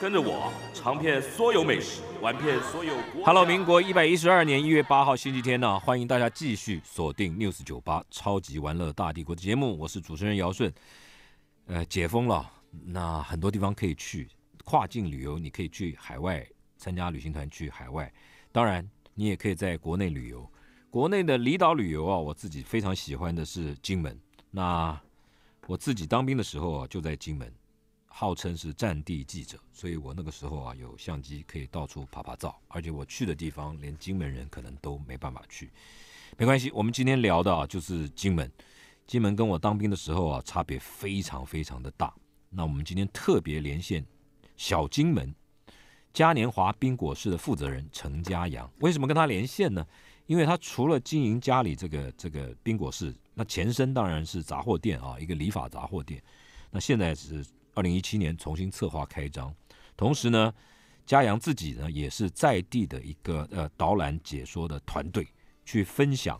跟着我尝遍所有美食，玩遍所有。Hello，民国一百一十二年一月八号星期天呢，欢迎大家继续锁定 News 九八超级玩乐大帝国的节目。我是主持人姚顺。呃，解封了，那很多地方可以去，跨境旅游你可以去海外参加旅行团去海外，当然你也可以在国内旅游。国内的离岛旅游啊，我自己非常喜欢的是金门。那我自己当兵的时候啊，就在金门。号称是战地记者，所以我那个时候啊有相机可以到处拍拍照，而且我去的地方连金门人可能都没办法去，没关系。我们今天聊的啊就是金门，金门跟我当兵的时候啊差别非常非常的大。那我们今天特别连线小金门嘉年华冰果室的负责人陈家阳，为什么跟他连线呢？因为他除了经营家里这个这个冰果室，那前身当然是杂货店啊，一个理发杂货店，那现在是。二零一七年重新策划开张，同时呢，嘉阳自己呢也是在地的一个呃导览解说的团队去分享，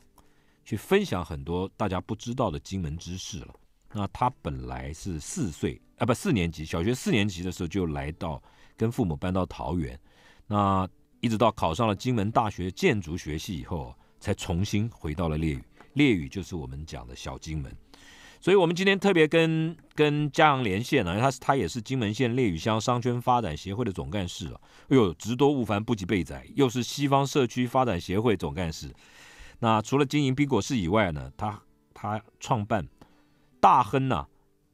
去分享很多大家不知道的金门知识了。那他本来是四岁啊，不四年级小学四年级的时候就来到跟父母搬到桃园，那一直到考上了金门大学建筑学系以后，才重新回到了烈屿。烈屿就是我们讲的小金门。所以我们今天特别跟跟嘉阳连线啊，他他也是金门县烈屿乡商圈发展协会的总干事啊，哎呦，知多务烦不及备仔，又是西方社区发展协会总干事。那除了经营冰果室以外呢，他他创办大亨呐，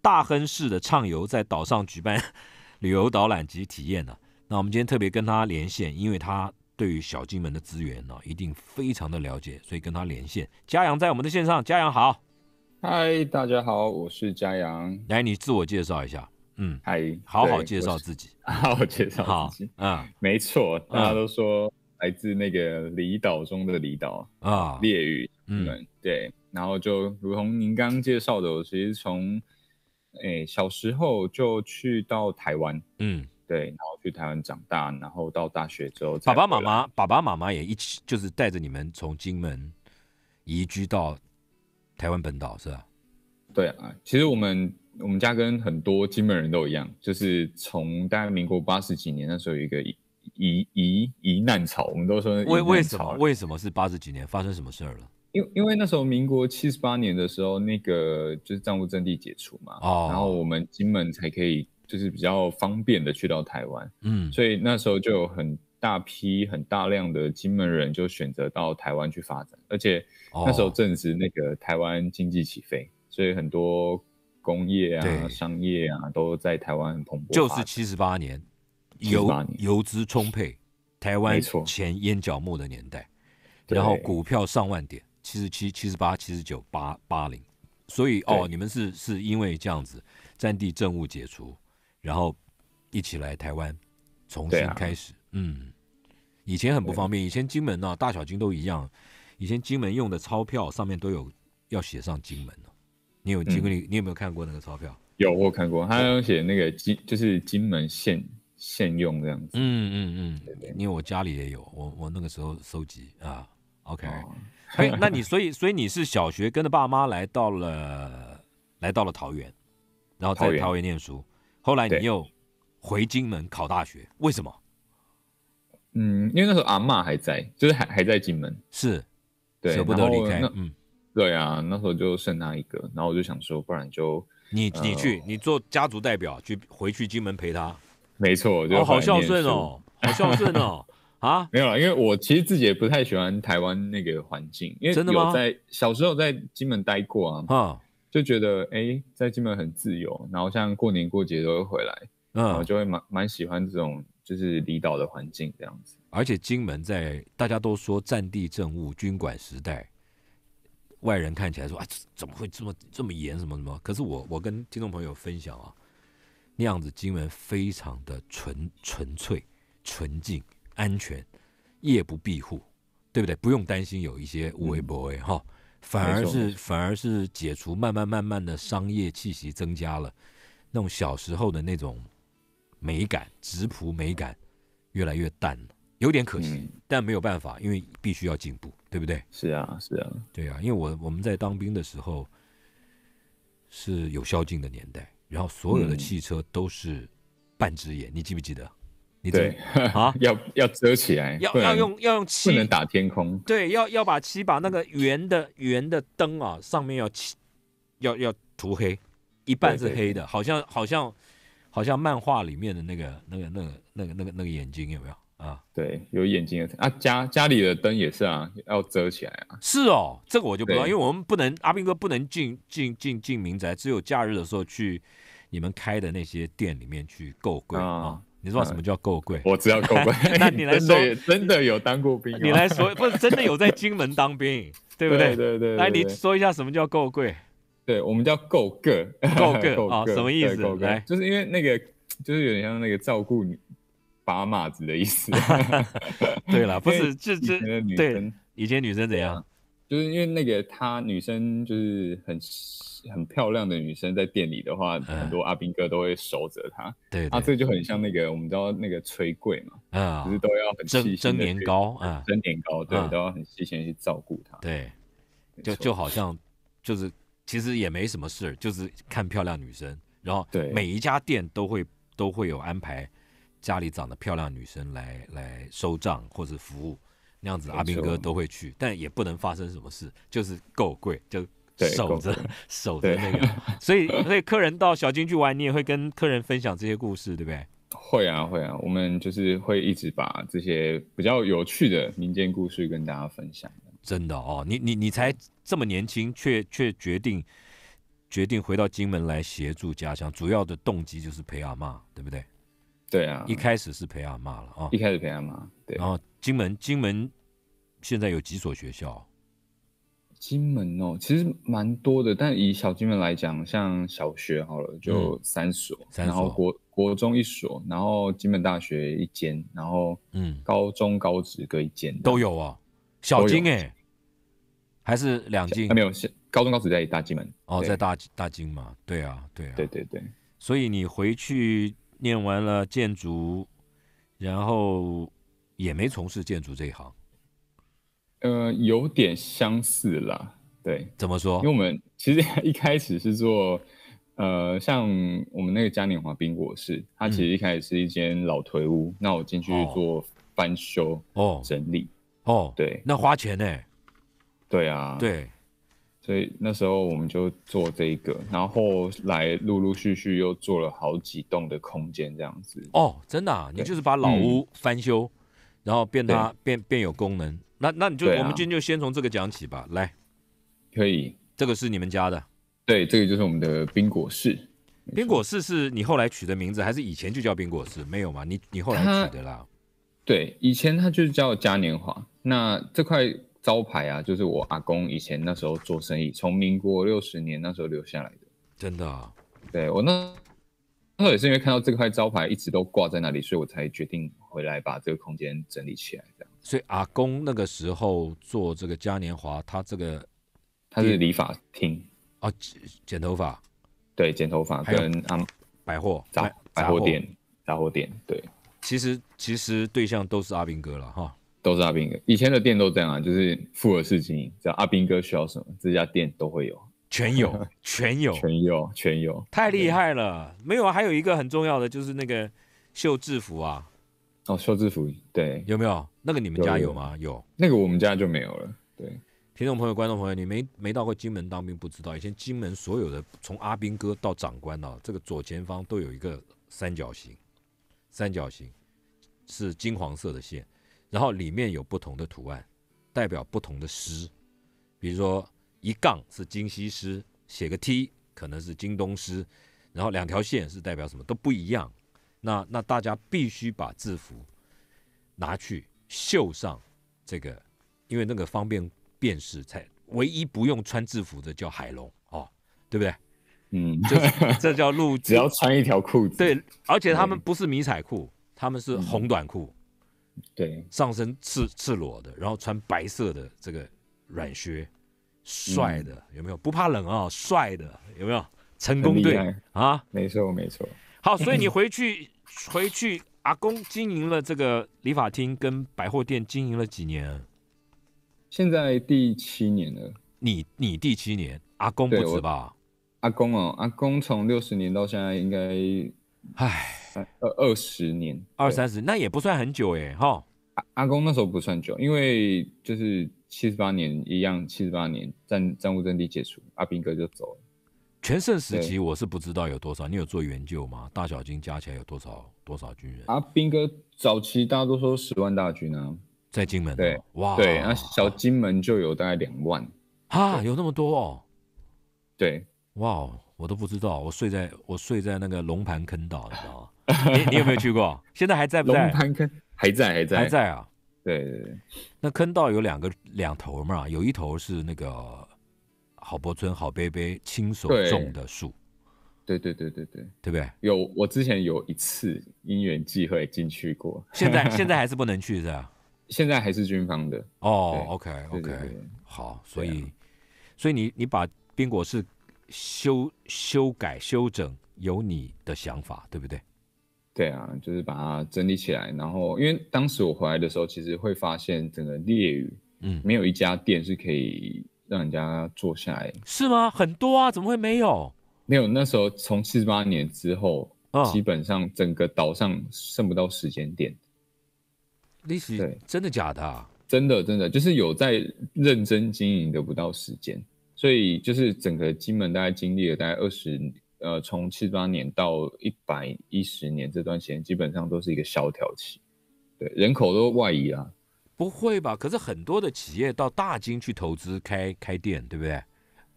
大亨式的畅游在岛上举办 旅游导览及体验呢。那我们今天特别跟他连线，因为他对于小金门的资源呢一定非常的了解，所以跟他连线。嘉阳在我们的线上，嘉阳好。嗨，大家好，我是嘉阳。来，你自我介绍一下。嗯，嗨，好好介绍自己 好好介绍自己啊，没错，大家都说来自那个离岛中的离岛啊，烈屿。嗯，对，然后就如同您刚刚介绍的，我其实从诶小时候就去到台湾。嗯，对，然后去台湾长大，然后到大学之后，爸爸妈妈爸爸妈妈也一起就是带着你们从金门移居到。台湾本岛是吧？对啊，其实我们我们家跟很多金门人都一样，就是从大概民国八十几年那时候有一个移移移难潮，我们都说。为为什么为什么是八十几年发生什么事儿了？因因为那时候民国七十八年的时候，那个就是账户阵地解除嘛，然后我们金门才可以就是比较方便的去到台湾，嗯，所以那时候就有很。大批很大量的金门人就选择到台湾去发展，而且那时候正值那个台湾经济起飞，所以很多工业啊、商业啊都在台湾蓬勃。就是七十八年，油油资充沛，台湾前烟角末的年代，然后股票上万点，七十七、七十八、七十九、八八零，所以哦，你们是是因为这样子战地政务解除，然后一起来台湾重新开始。嗯，以前很不方便。以前金门呢，大小金都一样。以前金门用的钞票上面都有要写上金门呢。你有见过你？你有没有看过那个钞票？有，我看过。他有写那个金，就是金门县现用这样子。嗯嗯嗯，因为我家里也有，我我那个时候收集啊。OK，所以那你所以所以你是小学跟着爸妈来到了来到了桃园，然后在桃园念书，后来你又回金门考大学，为什么？嗯，因为那时候阿妈还在，就是还还在金门，是，对，舍不得离开，嗯，对啊，那时候就剩他一个，然后我就想说，不然就你你去，你做家族代表去回去金门陪他，没错，哦，好孝顺哦，好孝顺哦，啊，没有了，因为我其实自己也不太喜欢台湾那个环境，因为真的吗？在小时候在金门待过啊，啊，就觉得哎，在金门很自由，然后像过年过节都会回来，嗯，就会蛮蛮喜欢这种。就是离岛的环境这样子，而且金门在大家都说战地政务军管时代，外人看起来说啊，怎么会这么这么严什么什么？可是我我跟听众朋友分享啊，那样子金门非常的纯纯粹、纯净、安全，夜不闭户，对不对？不用担心有一些博脖哈，反而是反而是解除，慢慢慢慢的商业气息增加了，那种小时候的那种。美感、直普美感，越来越淡了，有点可惜。嗯。但没有办法，因为必须要进步，对不对？是啊，是啊。对啊，因为我我们在当兵的时候是有宵禁的年代，然后所有的汽车都是半只眼，你记不记得？你对啊，要要遮起来，要要用要用漆，不能打天空。对，要要把漆把那个圆的圆的灯啊，上面要漆，要要涂黑，一半是黑的，好像好像。好像漫画里面的那个、那个、那个、那个、那个、那个眼睛有没有啊？对，有眼睛啊。家家里的灯也是啊，要遮起来啊。是哦，这个我就不知道，因为我们不能阿斌哥不能进进进进民宅，只有假日的时候去你们开的那些店里面去购柜啊。你说什么叫购柜？我只要购柜。那你来说，真的有当过兵？你来说，不是真的有在金门当兵，对不对？对对。来，你说一下什么叫购柜。对，我们叫够个够个啊，什么意思？来，就是因为那个，就是有点像那个照顾你把马子的意思。对了，不是，这这对以前女生怎样？就是因为那个，她女生就是很很漂亮的女生，在店里的话，很多阿斌哥都会守着她。对，啊，这就很像那个，我们知道那个催柜嘛，啊，就是都要很细心的去照顾她。对，就就好像就是。其实也没什么事就是看漂亮女生，然后每一家店都会都会有安排家里长得漂亮女生来来收账或者服务，那样子阿斌哥都会去，但也不能发生什么事，就是够贵，就守着 守着那个，所以所以客人到小金去玩，你也会跟客人分享这些故事，对不对？会啊会啊，我们就是会一直把这些比较有趣的民间故事跟大家分享。真的哦，你你你才这么年轻，却却决定决定回到金门来协助家乡，主要的动机就是陪阿妈，对不对？对啊，一开始是陪阿妈了啊，一开始陪阿妈，然后金门金门现在有几所学校？金门哦，其实蛮多的，但以小金门来讲，像小学好了就三所，然后国国中一所，然后金门大学一间，然后嗯，高中高职各一间都有啊，小金哎。还是两进？没有，是高中、高职在大金门哦，在大大金嘛？对啊，对啊，对对对。所以你回去念完了建筑，然后也没从事建筑这一行？呃，有点相似啦，对。怎么说？因为我们其实一开始是做，呃，像我们那个嘉年华冰果室，它其实一开始是一间老颓屋，那我进去做翻修、哦，整理，哦，对。那花钱呢？对啊，对，所以那时候我们就做这个，然后来陆陆续续又做了好几栋的空间这样子。哦，真的，你就是把老屋翻修，然后变它变变有功能。那那你就我们今天就先从这个讲起吧。来，可以。这个是你们家的。对，这个就是我们的冰果室。冰果室是你后来取的名字，还是以前就叫冰果室？没有吗？你你后来取的啦。对，以前它就是叫嘉年华。那这块。招牌啊，就是我阿公以前那时候做生意，从民国六十年那时候留下来的，真的。啊？对我那那时候也是因为看到这块招牌一直都挂在那里，所以我才决定回来把这个空间整理起来，这样。所以阿公那个时候做这个嘉年华，他这个他是理发厅啊，剪头发，对，剪头发跟阿百货杂百货店杂货店，对，其实其实对象都是阿兵哥了哈。都是阿兵哥，以前的店都这样啊，就是富尔式经营，只要阿兵哥需要什么，这家店都会有，全有，全有，全有，全有，太厉害了！没有，啊，还有一个很重要的就是那个秀制服啊，哦，秀制服，对，有没有那个你们家有吗？有，那个我们家就没有了。对，听众朋友、观众朋友，你没没到过金门当兵不知道，以前金门所有的从阿兵哥到长官啊，这个左前方都有一个三角形，三角形是金黄色的线。然后里面有不同的图案，代表不同的诗。比如说一杠是金西诗，写个 T 可能是京东诗，然后两条线是代表什么都不一样。那那大家必须把制服拿去绣上这个，因为那个方便辨识才。唯一不用穿制服的叫海龙哦，对不对？嗯，这这叫路，只要穿一条裤子。对，而且他们不是迷彩裤，他们是红短裤。对，上身赤赤裸的，然后穿白色的这个软靴，帅的有没有？不怕冷啊，帅的有没有？成功队啊，没错没错。好，所以你回去 回去，阿公经营了这个理发厅跟百货店经营了几年？现在第七年了。你你第七年，阿公不止吧？阿公哦，阿公从六十年到现在应该，唉。二二十年，二三十，那也不算很久哎，哈。阿阿公那时候不算久，因为就是七十八年一样，七十八年战战务阵地解除，阿兵哥就走了。全盛时期我是不知道有多少，你有做援救吗？大小金加起来有多少多少军人？阿兵哥早期大家都说十万大军啊，在金门。对，哇，对，那小金门就有大概两万啊，有那么多哦？对，哇，我都不知道，我睡在我睡在那个龙盘坑道，你知道吗？你你有没有去过？现在还在不在？龙坑还在还在还在啊！对对对，那坑道有两个两头嘛，有一头是那个郝伯尊、郝贝贝亲手种的树。对对对对对，对不对？有，我之前有一次因缘际会进去过。现在 现在还是不能去是吧？现在还是军方的哦。OK OK，好，所以所以你你把宾果是修修改修整有你的想法，对不对？对啊，就是把它整理起来，然后因为当时我回来的时候，其实会发现整个列屿，嗯，没有一家店是可以让人家坐下来，是吗？很多啊，怎么会没有？没有，那时候从四十八年之后，基本上整个岛上剩不到时间店，历史对，真的假的？真的真的，就是有在认真经营的不到时间，所以就是整个金门大概经历了大概二十。呃，从七八年到一百一十年这段时间，基本上都是一个萧条期，对，人口都外移啊。不会吧？可是很多的企业到大金去投资开开店，对不对？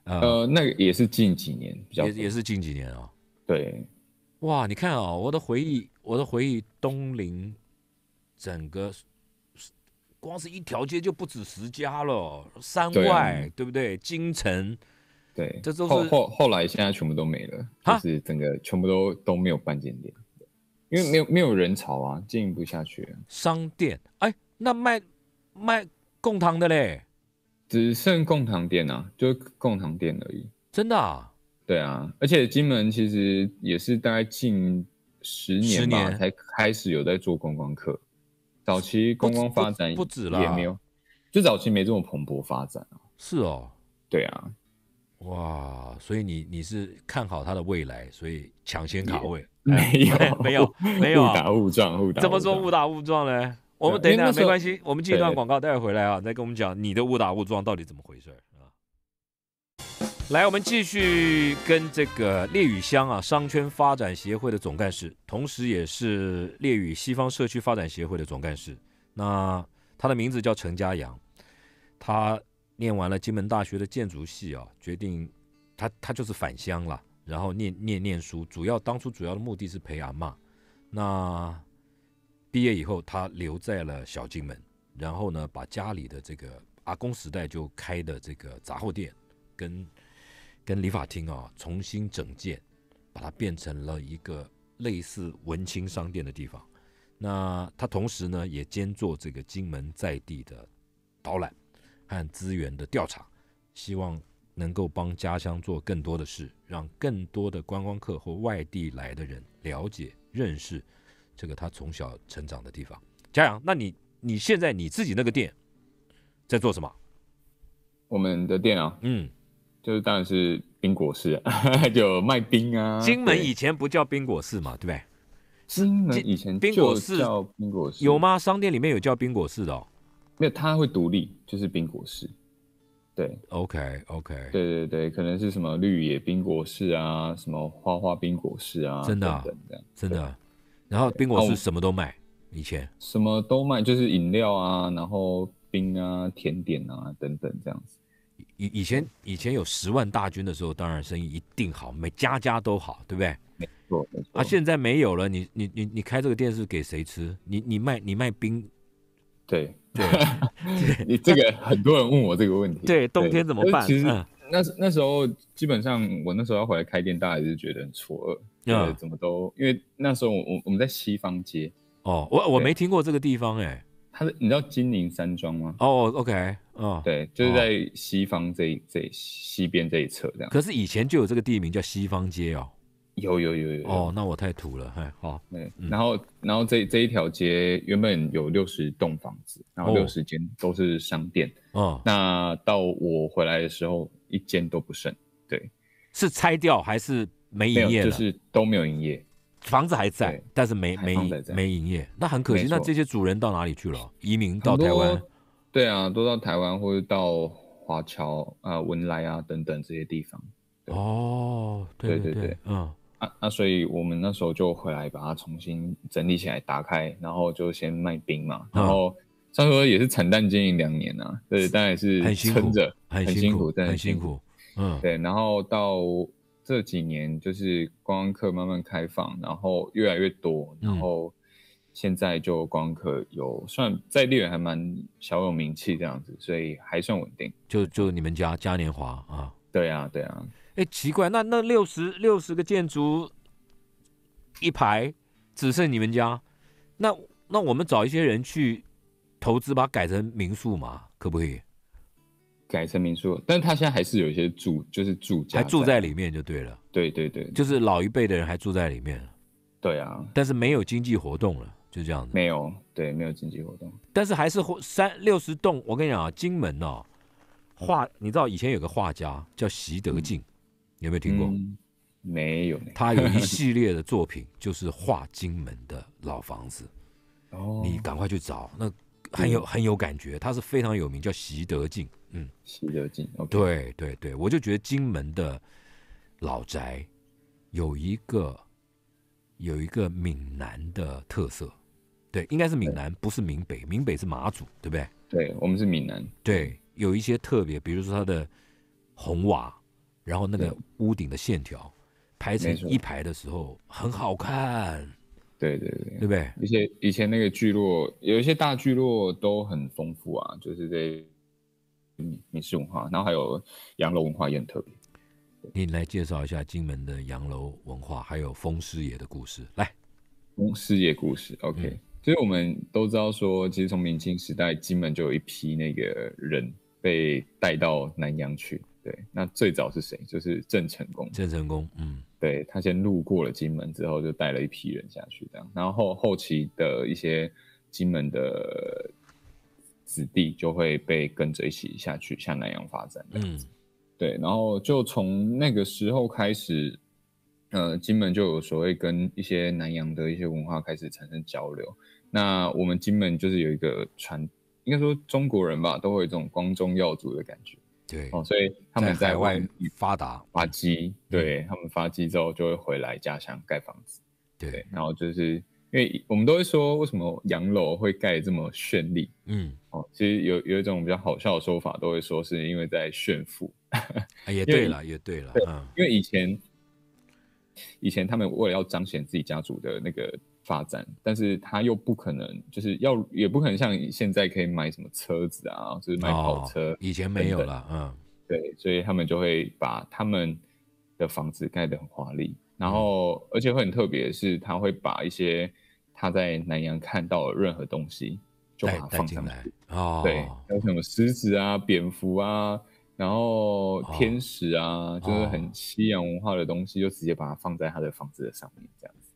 呃，那也是近几年，比也也是近几年啊。对，哇，你看啊，我的回忆，我的回忆，东林整个光是一条街就不止十家了，山外对不对？京城。对，后后后来现在全部都没了，就是整个全部都都没有半间店，因为没有没有人潮啊，经营不下去。商店哎，那卖卖贡糖的嘞，只剩贡糖店啊，就贡糖店而已。真的啊？对啊，而且金门其实也是大概近十年吧才开始有在做观光客，早期观光发展不止了，也没有，就早期没这么蓬勃发展啊。是哦，对啊。哇，所以你你是看好他的未来，所以抢先卡位？没有，没有，没有，误打误撞。怎么说误打误撞呢？我们等一下没关系，我们进一段广告，待会儿回来啊，再跟我们讲你的误打误撞到底怎么回事啊？来，我们继续跟这个烈雨乡啊商圈发展协会的总干事，同时也是烈雨西方社区发展协会的总干事，那他的名字叫陈家阳，他。念完了金门大学的建筑系啊，决定他他就是返乡了，然后念念念书，主要当初主要的目的是陪阿妈。那毕业以后，他留在了小金门，然后呢，把家里的这个阿公时代就开的这个杂货店跟跟理发厅啊，重新整建，把它变成了一个类似文青商店的地方。那他同时呢，也兼做这个金门在地的导览。和资源的调查，希望能够帮家乡做更多的事，让更多的观光客或外地来的人了解认识这个他从小成长的地方。嘉阳，那你你现在你自己那个店在做什么？我们的店啊，嗯，就是当然是冰果室，就卖冰啊。金门以前不叫冰果室嘛，对不对？金门以前冰果室叫冰果室，有吗？商店里面有叫冰果室的。哦。没有，他会独立，就是冰果室，对，OK OK，对对对，可能是什么绿野冰果室啊，什么花花冰果室啊，真的真的。然后冰果室什么都卖，以前什么都卖，就是饮料啊，然后冰啊，甜点啊等等这样子。以以前以前有十万大军的时候，当然生意一定好，每家家都好，对不对？没错，啊，现在没有了，你你你你开这个店是给谁吃？你你卖你卖冰，对。对，你这个很多人问我这个问题。对，冬天怎么办？其实那那时候基本上，我那时候要回来开店，大家也是觉得很错愕，因为怎么都，因为那时候我我我们在西方街哦，我我没听过这个地方哎，它是你知道金陵山庄吗？哦，OK，哦，对，就是在西方这这西边这一侧这样。可是以前就有这个地名叫西方街哦。有有有有哦，那我太土了，哎，好。嗯，然后然后这这一条街原本有六十栋房子，然后六十间都是商店。哦，那到我回来的时候，一间都不剩。对，是拆掉还是没营业？就是都没有营业，房子还在，但是没没没营业。那很可惜，那这些主人到哪里去了？移民到台湾？对啊，都到台湾或者到华侨啊、文莱啊等等这些地方。哦，对对对，嗯。啊啊！所以我们那时候就回来把它重新整理起来，打开，然后就先卖冰嘛。然后，虽然说也是惨淡经营两年啊，对，但也是很辛苦，很辛苦，很辛苦。嗯，对。然后到这几年，就是光客慢慢开放，然后越来越多，然后现在就光客有算在猎人还蛮小有名气这样子，所以还算稳定。就就你们家嘉年华啊？对啊，对啊。哎，奇怪，那那六十六十个建筑一排，只剩你们家，那那我们找一些人去投资，把它改成民宿嘛，可不可以？改成民宿，但是他现在还是有一些住，就是住，还住在里面就对了。对对对，就是老一辈的人还住在里面对啊，但是没有经济活动了，就这样子，没有，对，没有经济活动，但是还是三六十栋。我跟你讲啊，金门哦，画，你知道以前有个画家叫习德进。有没有听过？没有。他有一 系列的作品，就是画金门的老房子。哦，你赶快去找，那很有很有感觉。他是非常有名，叫习德进。嗯，习德进。对对对，我就觉得金门的老宅有一个有一个闽南的特色。对，应该是闽南，不是闽北。闽北是马祖，对不对？对，我们是闽南。对，有一些特别，比如说他的红瓦。然后那个屋顶的线条排成一排的时候很好看，对对对，对不对？一些以前那个聚落有一些大聚落都很丰富啊，就是这嗯，闽闽式文化，然后还有洋楼文化也很特别。你来介绍一下金门的洋楼文化，还有风师爷的故事来。风师爷故事，OK。所以我们都知道说，其实从明清时代，金门就有一批那个人被带到南洋去。对，那最早是谁？就是郑成功。郑成功，嗯，对他先路过了金门，之后就带了一批人下去，这样。然后后期的一些金门的子弟就会被跟着一起下去向南洋发展。嗯，对。然后就从那个时候开始，呃，金门就有所谓跟一些南洋的一些文化开始产生交流。那我们金门就是有一个传，应该说中国人吧，都会有这种光宗耀祖的感觉。对哦，所以他们在外发达发迹，对他们发迹之后就会回来家乡盖房子。对，然后就是因为我们都会说，为什么洋楼会盖这么绚丽？嗯，哦，其实有有一种比较好笑的说法，都会说是因为在炫富。也对了，也对了，嗯，因为以前以前他们为了要彰显自己家族的那个。发展，但是他又不可能，就是要也不可能像现在可以买什么车子啊，就是买跑车，以前没有了，嗯，对，所以他们就会把他们的房子盖得很华丽，然后而且会很特别的是，他会把一些他在南洋看到的任何东西就把它放进来，哦，对，有什么狮子啊、蝙蝠啊，然后天使啊，就是很西洋文化的东西，就直接把它放在他的房子的上面，这样子。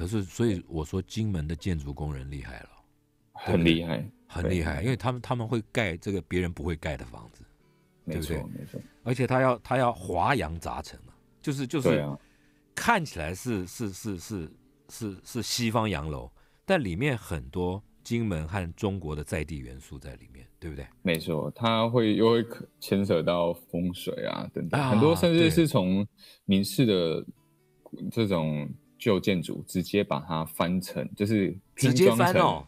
可是，所以我说，金门的建筑工人厉害了，很厉害，很厉害，因为他们他们会盖这个别人不会盖的房子，没错没错。而且他要他要华洋杂陈嘛，就是就是，看起来是是是是是是西方洋楼，但里面很多金门和中国的在地元素在里面，对不对？没错，他会又会牵扯到风水啊等等，很多甚至是从民事的这种。旧建筑直接把它翻成就是直接翻哦，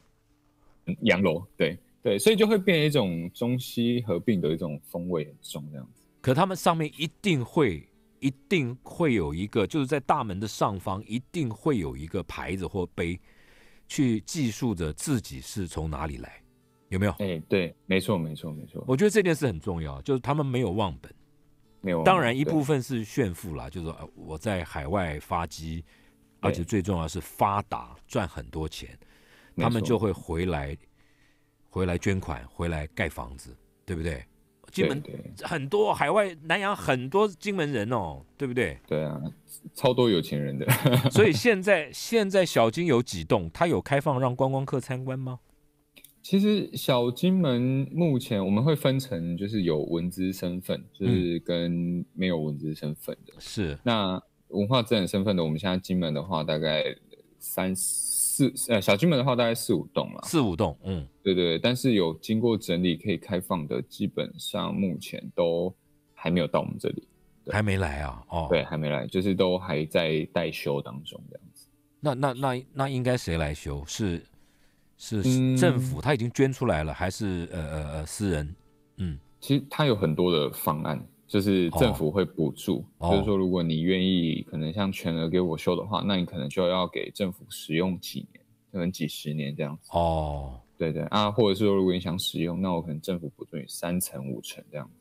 洋楼，对对，所以就会变成一种中西合并的一种风味很重这样子。可他们上面一定会一定会有一个，就是在大门的上方一定会有一个牌子或碑，去记述着自己是从哪里来，有没有？哎，对，没错没错没错。我觉得这件事很重要，就是他们没有忘本，没有。当然一部分是炫富啦，就是说我在海外发迹。而且最重要是发达赚很多钱，他们就会回来，回来捐款，回来盖房子，对不对？金门很多海外南洋很多金门人哦，对不对？对啊，超多有钱人的。所以 现在现在小金有几栋，它有开放让观光客参观吗？其实小金门目前我们会分成，就是有文资身份，就是跟没有文资身份的，是那。文化资产身份的，我们现在金门的话，大概三四呃，小金门的话大概四五栋了，四五栋，嗯，对对，但是有经过整理可以开放的，基本上目前都还没有到我们这里，还没来啊？哦，对，还没来，就是都还在待修当中这样子。那那那那应该谁来修？是是政府他已经捐出来了，还是呃呃呃私人？嗯，其实他有很多的方案。就是政府会补助，就是说，如果你愿意，可能像全额给我修的话，那你可能就要给政府使用几年，可能几十年这样子。哦，对对啊，或者是说，如果你想使用，那我可能政府补助你三成五成这样子。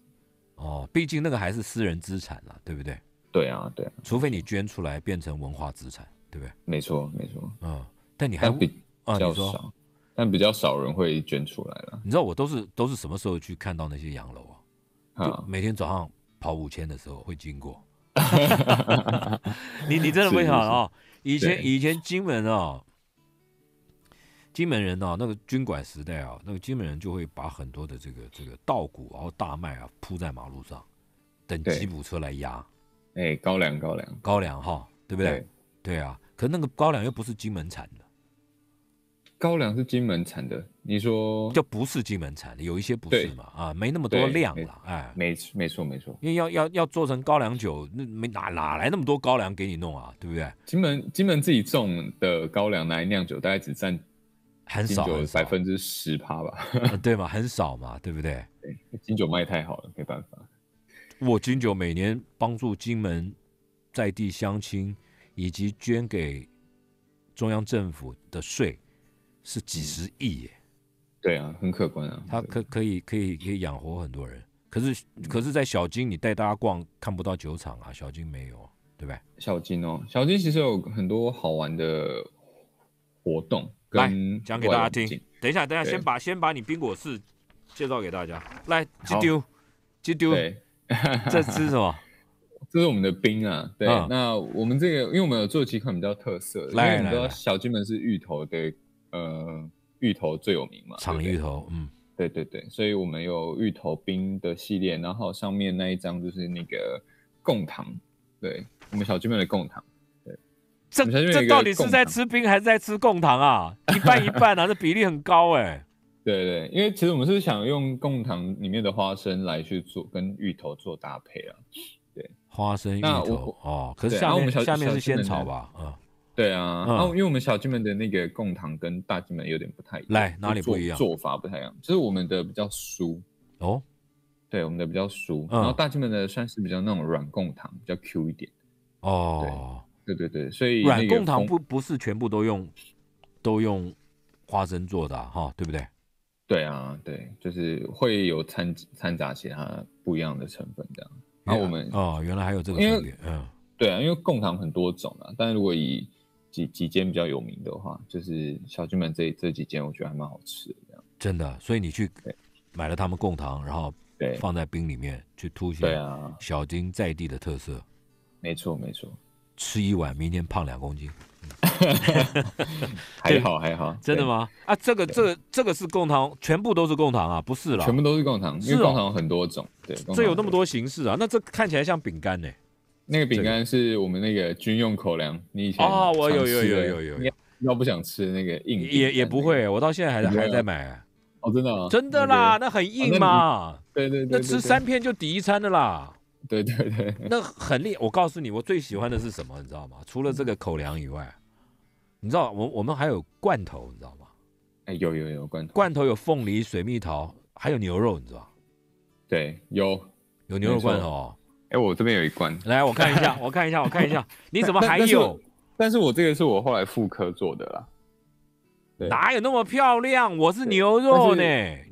哦，毕竟那个还是私人资产了，对不对？对啊，对，除非你捐出来变成文化资产，对不对？没错，没错。嗯，但你还比较少。但比较少人会捐出来了。你知道我都是都是什么时候去看到那些洋楼啊？每天早上。跑五千的时候会经过，你你真的不晓得哦。以前以前金门哦，金门人哦，那个军管时代啊，那个金门人就会把很多的这个这个稻谷然后大麦啊铺在马路上，等吉普车来压。哎，高粱高粱高粱哈，对不对？对啊，可那个高粱又不是金门产的。高粱是金门产的，你说就不是金门产的，有一些不是嘛？啊，没那么多量了，哎，没没错没错，因为要要要做成高粱酒，那没哪哪来那么多高粱给你弄啊？对不对？金门金门自己种的高粱来酿酒，大概只占很少百分之十趴吧，对嘛，很少嘛，对不对？对，金酒卖太好了，没办法。我金酒每年帮助金门在地乡亲，以及捐给中央政府的税。是几十亿耶，对啊，很可观啊。它可可以可以可以养活很多人。可是，可是在小金你带大家逛看不到酒厂啊，小金没有，对不对？小金哦，小金其实有很多好玩的活动，来讲给大家听。等一下，等一下，先把先把你冰果室介绍给大家。来，丢丢，鸡丢。这是什么？这是我们的冰啊。对，那我们这个，因为我们有做几款比较特色的，因为你知道小金门是芋头的。呃，芋头最有名嘛，长芋头，嗯，对对对，所以我们有芋头冰的系列，然后上面那一张就是那个贡糖，对我们小鸡们的贡糖，对，这这到底是在吃冰还是在吃贡糖啊？一半一半啊，这比例很高哎。对对，因为其实我们是想用贡糖里面的花生来去做跟芋头做搭配啊，对，花生芋头，哦，可是下面下面是仙草吧，啊。对啊，然、那因为我们小金门的那个贡糖跟大金门有点不太一样，来哪里不一样？做法不太一样，就是我们的比较酥哦，对，我们的比较酥，然后大金门的算是比较那种软贡糖，比较 Q 一点。哦，对对对对，所以软贡糖不不是全部都用都用花生做的哈，对不对？对啊，对，就是会有掺掺杂其他不一样的成分这样。然后我们哦，原来还有这个，因为嗯，对啊，因为贡糖很多种啊，但是如果以几几间比较有名的话，就是小金门这这几间，我觉得还蛮好吃的。这样真的，所以你去买了他们贡糖，然后对放在冰里面去凸显对啊小金在地的特色，没错没错。吃一碗明天胖两公斤，还好还好。真的吗？啊，这个这这个是贡糖，全部都是贡糖啊，不是了，全部都是贡糖，因为贡糖有很多种，对，这有那么多形式啊，那这看起来像饼干呢。那个饼干是我们那个军用口粮，你以前啊，我有有有有有，要不想吃那个硬也也不会，我到现在还还在买哦，真的，真的啦，那很硬嘛，对对，那吃三片就抵一餐的啦，对对对，那很厉，我告诉你，我最喜欢的是什么，你知道吗？除了这个口粮以外，你知道我我们还有罐头，你知道吗？哎，有有有罐罐头有凤梨、水蜜桃，还有牛肉，你知道？对，有有牛肉罐头。哎，我这边有一罐，来，我看一下，我看一下，我看一下，你怎么还有？但是我这个是我后来妇科做的啦。哪有那么漂亮？我是牛肉呢，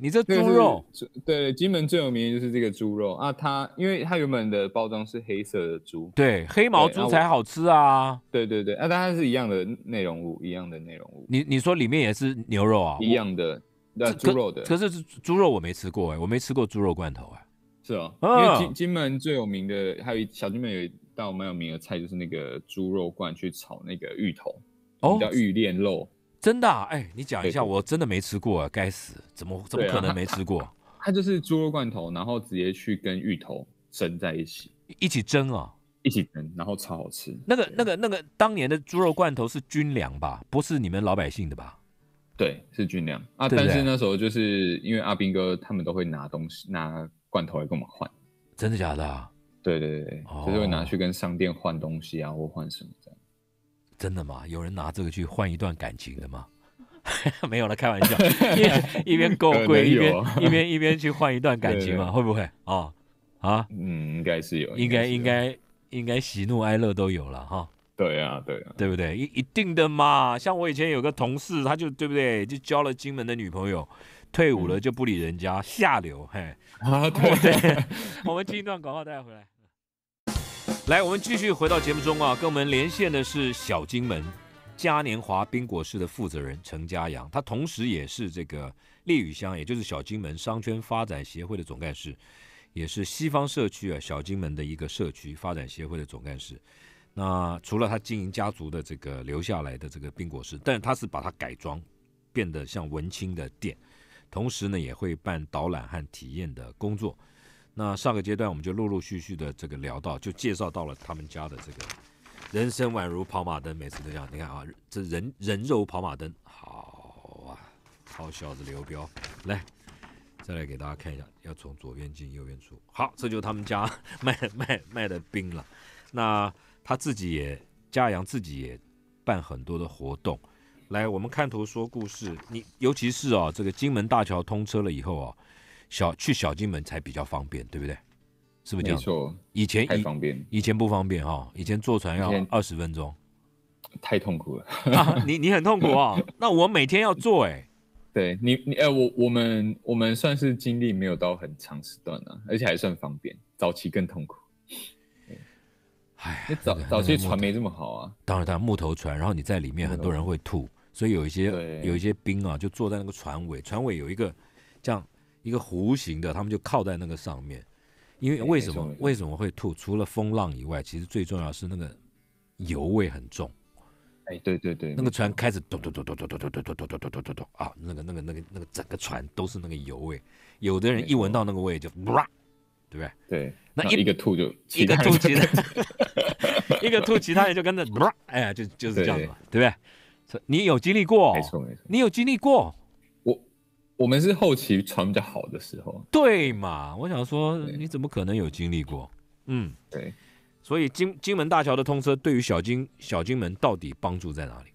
你这猪肉。对，金门最有名的就是这个猪肉啊，它因为它原本的包装是黑色的猪，对，黑毛猪才好吃啊。对对对，那当然是一样的内容物，一样的内容物。你你说里面也是牛肉啊？一样的，那猪肉的。可是猪肉我没吃过哎，我没吃过猪肉罐头哎。是哦，因为金金门最有名的，还有一小金门有一道蛮有名的菜，就是那个猪肉罐去炒那个芋头，叫芋恋肉。真的？哎，你讲一下，我真的没吃过，该死，怎么怎么可能没吃过？它就是猪肉罐头，然后直接去跟芋头蒸在一起，一起蒸啊，一起蒸，然后超好吃。那个、那个、那个，当年的猪肉罐头是军粮吧？不是你们老百姓的吧？对，是军粮啊。但是那时候就是因为阿兵哥他们都会拿东西拿。罐头来跟我们换，真的假的？对对对，就是拿去跟商店换东西啊，或换什么这样。真的吗？有人拿这个去换一段感情的吗？没有了，开玩笑。一边够贵，一边一边一边去换一段感情嘛？会不会？哦啊，嗯，应该是有，应该应该应该喜怒哀乐都有了哈。对啊，对，对不对？一一定的嘛。像我以前有个同事，他就对不对，就交了金门的女朋友。退伍了就不理人家，下流嘿！啊对 对，我们听一段广告，大家回来。来，我们继续回到节目中啊。跟我们连线的是小金门嘉年华宾果室的负责人陈家阳，他同时也是这个烈雨乡，也就是小金门商圈发展协会的总干事，也是西方社区啊小金门的一个社区发展协会的总干事。那除了他经营家族的这个留下来的这个宾果室，但他是把它改装，变得像文青的店。同时呢，也会办导览和体验的工作。那上个阶段我们就陆陆续续的这个聊到，就介绍到了他们家的这个人生宛如跑马灯，每次都讲，你看啊，这人人肉跑马灯，好啊，好小子刘彪，来，再来给大家看一下，要从左边进，右边出。好，这就是他们家卖卖卖的冰了。那他自己也嘉阳自己也办很多的活动。来，我们看图说故事。你尤其是哦，这个金门大桥通车了以后哦，小去小金门才比较方便，对不对？是不是这样？没错，以前不方便，以前不方便哈，以前坐船要二十分钟，太痛苦了。你你很痛苦啊？那我每天要坐哎。对你你哎，我我们我们算是经历没有到很长时段啊，而且还算方便。早期更痛苦。哎，早早期船没这么好啊，当然，当然木头船，然后你在里面很多人会吐。所以有一些有一些兵啊，就坐在那个船尾，船尾有一个这样一个弧形的，他们就靠在那个上面。因为为什么为什么会吐？除了风浪以外，其实最重要是那个油味很重。哎，对对对。那个船开始咚咚咚咚咚咚咚咚咚咚咚咚咚咚啊！那个那个那个那个整个船都是那个油味。有的人一闻到那个味就，对不对？对。那一个吐就一个吐其他，一个吐其他也就跟着，哎，就就是这样子，对不对？你有经历过，没错没错，你有经历过。我我们是后期传比较好的时候，对嘛？我想说，你怎么可能有经历过？嗯，对。所以金金门大桥的通车，对于小金小金门到底帮助在哪里？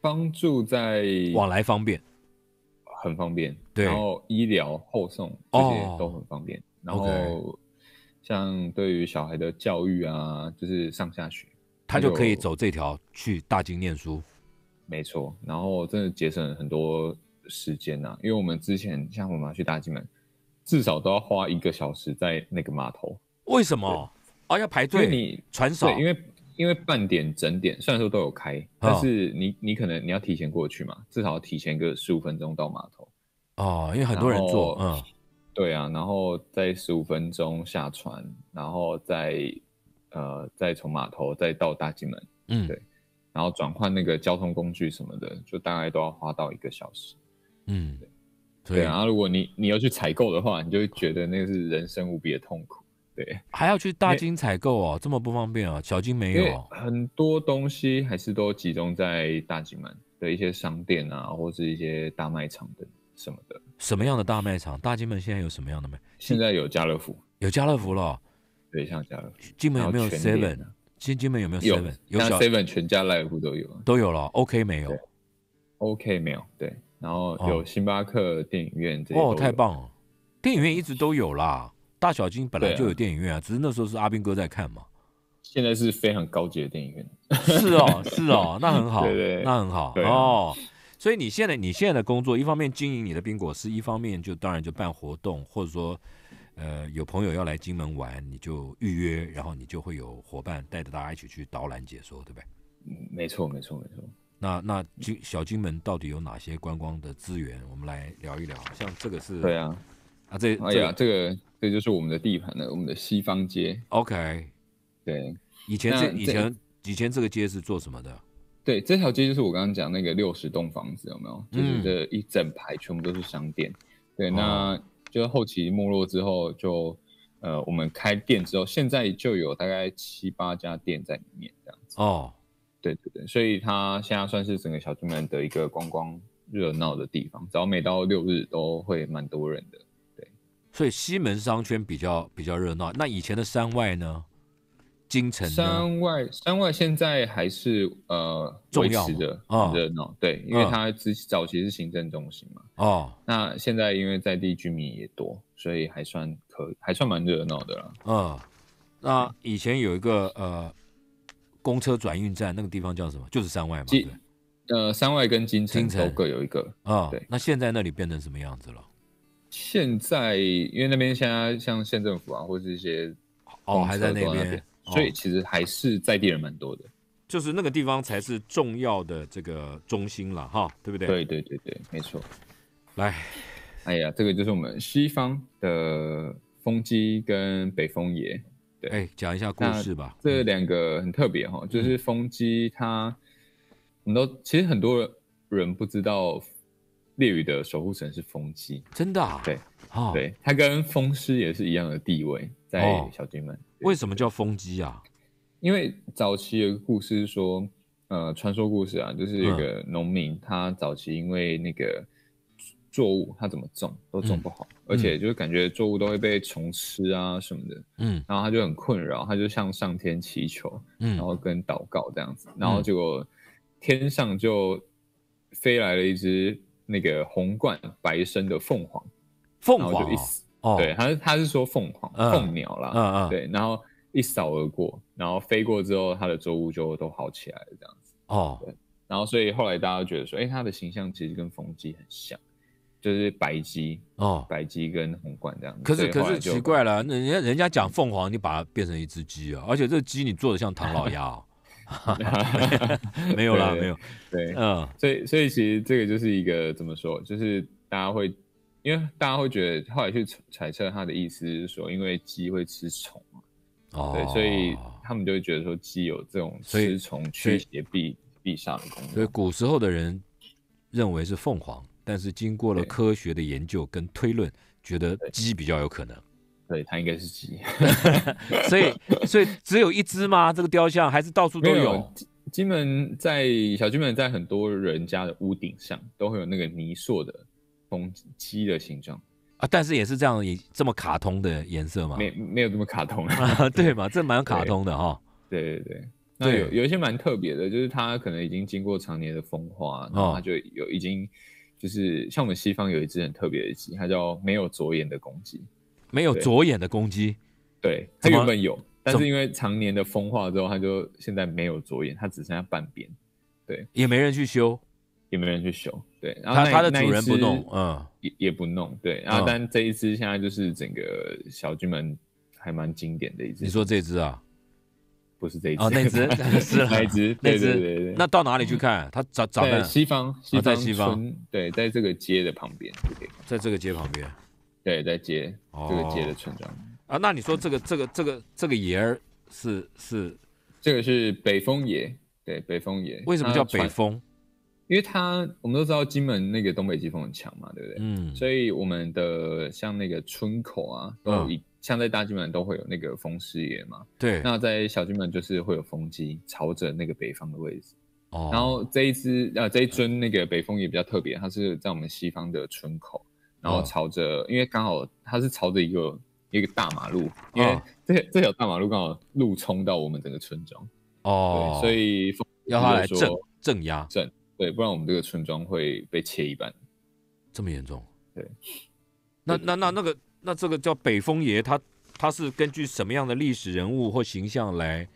帮助在往来方便，很方便。对，然后医疗后送这些都很方便。然后像对于小孩的教育啊，就是上下学。他就可以走这条去大金念书，没错。然后真的节省很多时间呐，因为我们之前像我们去大金门，至少都要花一个小时在那个码头。为什么？啊，要排队？你船少。因为因为半点整点虽然说都有开，但是你你可能你要提前过去嘛，至少要提前个十五分钟到码头。哦，因为很多人坐。嗯，对啊，然后在十五分钟下船，然后再。呃，再从码头再到大金门，嗯，对，然后转换那个交通工具什么的，就大概都要花到一个小时，嗯，对。然后如果你你要去采购的话，你就会觉得那是人生无比的痛苦，对。还要去大金采购哦，这么不方便啊，小金没有。很多东西还是都集中在大金门的一些商店啊，或是一些大卖场的什么的。什么样的大卖场？大金门现在有什么样的卖？现在有家乐福，有家乐福了。对，向家了。金门有没有 Seven？金门有没有 Seven？有小 Seven 全家 l a 都有。都有了，OK 没有？OK 没有，对。然后有星巴克电影院，这哦太棒了！电影院一直都有啦，大小金本来就有电影院啊，只是那时候是阿斌哥在看嘛。现在是非常高级的电影院。是哦，是哦，那很好，对对，那很好哦。所以你现在你现在的工作，一方面经营你的宾果是一方面就当然就办活动，或者说。呃，有朋友要来金门玩，你就预约，然后你就会有伙伴带着大家一起去导览解说，对不对？嗯，没错，没错，没错。那那金小金门到底有哪些观光的资源？我们来聊一聊。像这个是？对啊，啊这哎呀，这个这就是我们的地盘了，我们的西方街。OK，对，以前这以前以前这个街是做什么的？对，这条街就是我刚刚讲那个六十栋房子，有没有？就是这一整排全部都是商店。对，那。就是后期没落之后，就，呃，我们开店之后，现在就有大概七八家店在里面这样子。哦，对对对，所以它现在算是整个小金门的一个观光热闹的地方，只要每到六日都会蛮多人的。对，所以西门商圈比较比较热闹，那以前的山外呢？金城山外，山外现在还是呃重持的啊，热闹，对，因为它之早期是行政中心嘛，哦，那现在因为在地居民也多，所以还算可，还算蛮热闹的了。嗯，那以前有一个呃公车转运站，那个地方叫什么？就是山外嘛，呃，山外跟金城都各有一个啊。对，那现在那里变成什么样子了？现在因为那边现在像县政府啊，或是一些哦，还在那边。所以其实还是在地人蛮多的，就是那个地方才是重要的这个中心了哈，对不对？对对对对，没错。来，哎呀，这个就是我们西方的风机跟北风爷，对，讲一下故事吧。这两个很特别哈，就是风机它，我们都其实很多人不知道，烈雨的守护神是风机，真的？对，啊，对他跟风师也是一样的地位，在小军们。为什么叫风机啊？因为早期有个故事说，呃，传说故事啊，就是有个农民，他早期因为那个作物他怎么种都种不好，而且就是感觉作物都会被虫吃啊什么的，嗯，然后他就很困扰，他就向上天祈求，然后跟祷告这样子，然后结果天上就飞来了一只那个红冠白身的凤凰，凤凰就一死。哦，对，他他是说凤凰，凤鸟啦，嗯嗯，对，然后一扫而过，然后飞过之后，他的周屋就都好起来了这样子。哦，对，然后所以后来大家都觉得说，哎，他的形象其实跟风鸡很像，就是白鸡哦，白鸡跟红冠这样。可是可是奇怪了，那人家人家讲凤凰，你把它变成一只鸡啊，而且这鸡你做的像唐老鸭，没有啦，没有，对，嗯，所以所以其实这个就是一个怎么说，就是大家会。因为大家会觉得，后来去猜测他的意思，是说因为鸡会吃虫哦、对，所以他们就会觉得说鸡有这种吃虫驱邪避避煞的功能。所以古时候的人认为是凤凰，但是经过了科学的研究跟推论，觉得鸡比较有可能。对，它应该是鸡。所以，所以只有一只吗？这个雕像还是到处都有？金门在小金门，在很多人家的屋顶上都会有那个泥塑的。风鸡的形状啊，但是也是这样一这么卡通的颜色吗？没没有这么卡通啊？对嘛，这蛮卡通的哈。对 对对，那有有一些蛮特别的，就是它可能已经经过常年的风化，然后它就有已经就是像我们西方有一只很特别的鸡，它叫没有左眼的公鸡，没有左眼的公鸡。对，它原本有，但是因为常年的风化之后，它就现在没有左眼，它只剩下半边。对，也没人去修，也没人去修。对，然后它的主人不弄，嗯，也也不弄。对，然后但这一只现在就是整个小巨门还蛮经典的一只。你说这只啊？不是这一只。哦，那只，是那只，那只。那到哪里去看？它找找在西方，西在西方。对，在这个街的旁边。在这个街旁边。对，在街这个街的村庄。啊，那你说这个这个这个这个爷儿是是？这个是北风爷。对，北风爷。为什么叫北风？因为它，我们都知道金门那个东北季风很强嘛，对不对？嗯。所以我们的像那个村口啊，都一像在大金门都会有那个风师爷嘛。对。那在小金门就是会有风机，朝着那个北方的位置。哦。然后这一支，呃，这一尊那个北风也比较特别，它是在我们西方的村口，然后朝着，因为刚好它是朝着一个一个大马路，因为这这条大马路刚好路冲到我们整个村庄。哦。所以要它来镇镇压镇。对，不然我们这个村庄会被切一半，这么严重？对，那那那那个那这个叫北风爷，他他是根据什么样的历史人物或形象来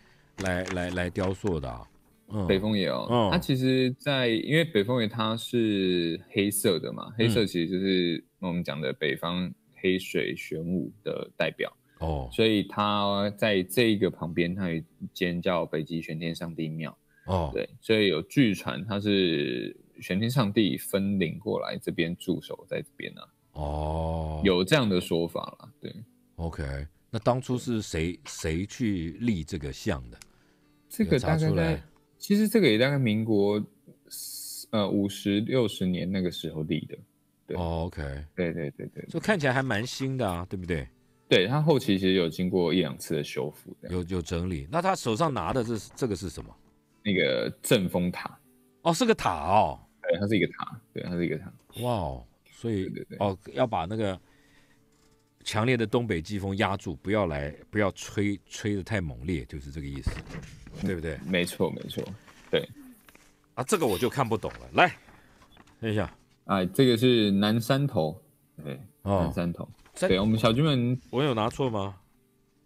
来来来雕塑的啊？嗯，北风爷哦，他其实，在因为北风爷他是黑色的嘛，黑色其实就是我们讲的北方黑水玄武的代表哦，所以他在这一个旁边，他有一间叫北极玄天上帝庙。哦，对，所以有据传他是玄天上帝分灵过来这边驻守在这边呢。哦，有这样的说法了。对，OK，那当初是谁谁去立这个像的？这个大概在，其实这个也大概民国呃五十六十年那个时候立的。对，OK，对对对对，就看起来还蛮新的啊，对不对？对他后期其实有经过一两次的修复，有有整理。那他手上拿的这是这个是什么？那个阵风塔，哦，是个塔哦，对，它是一个塔，对，它是一个塔。哇，哦，所以对对对，哦，要把那个强烈的东北季风压住，不要来，不要吹，吹的太猛烈，就是这个意思，对不对？没错，没错，对。啊，这个我就看不懂了，来，等一下，哎，这个是南山头，对，南山头，对，我们小军们，我有拿错吗？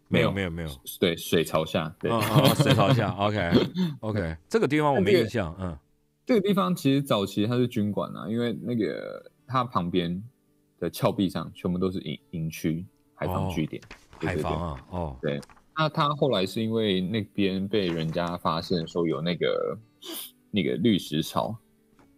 没有没有没有，对，水朝下，对，水朝下，OK OK，这个地方我没印象，嗯，这个地方其实早期它是军管啊，因为那个它旁边的峭壁上全部都是营营区、海防据点、海防啊，哦，对，那它后来是因为那边被人家发现说有那个那个绿石草，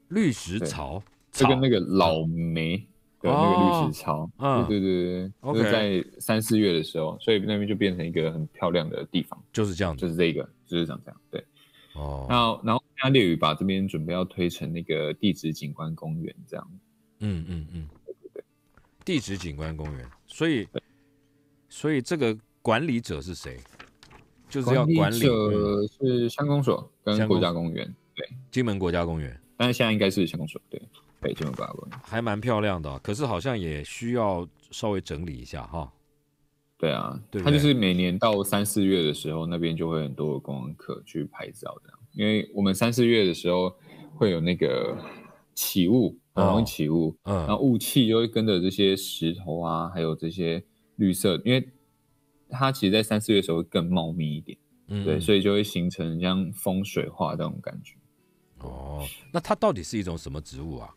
绿石草，这跟那个老梅。对，那个绿石槽，对对对，就是在三四月的时候，所以那边就变成一个很漂亮的地方。就是这样，就是这个，就是长这样。对，哦。那然后现在语屿把这边准备要推成那个地质景观公园这样。嗯嗯嗯，对对对，地质景观公园。所以，所以这个管理者是谁？就是要管理者是乡公所跟国家公园，对，金门国家公园，但是现在应该是乡公所，对。北京八廓还蛮漂亮的，可是好像也需要稍微整理一下哈。对啊，对，它就是每年到三四月的时候，那边就会很多的观光客去拍照这样，因为我们三四月的时候会有那个起雾，很容易起雾，嗯，然后雾气就会跟着这些石头啊，还有这些绿色，因为它其实在三四月的时候会更茂密一点，嗯，对，所以就会形成像风水画这种感觉。哦，那它到底是一种什么植物啊？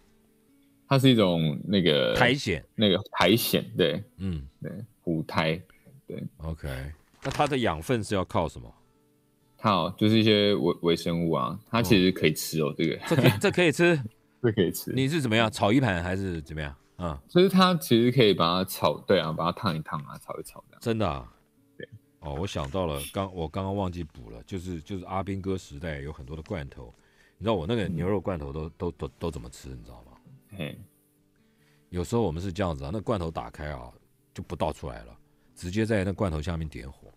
它是一种那个苔藓，那个苔藓，对，嗯，对，虎苔，对，OK。那它的养分是要靠什么？靠，就是一些微微生物啊。它其实可以吃哦，这个，这这可以吃，这可以吃。你是怎么样炒一盘还是怎么样？嗯，就是它其实可以把它炒，对啊，把它烫一烫啊，炒一炒这样。真的啊？对。哦，我想到了，刚我刚刚忘记补了，就是就是阿兵哥时代有很多的罐头，你知道我那个牛肉罐头都都都都怎么吃，你知道吗？嗯，有时候我们是这样子啊，那罐头打开啊，就不倒出来了，直接在那罐头下面点火，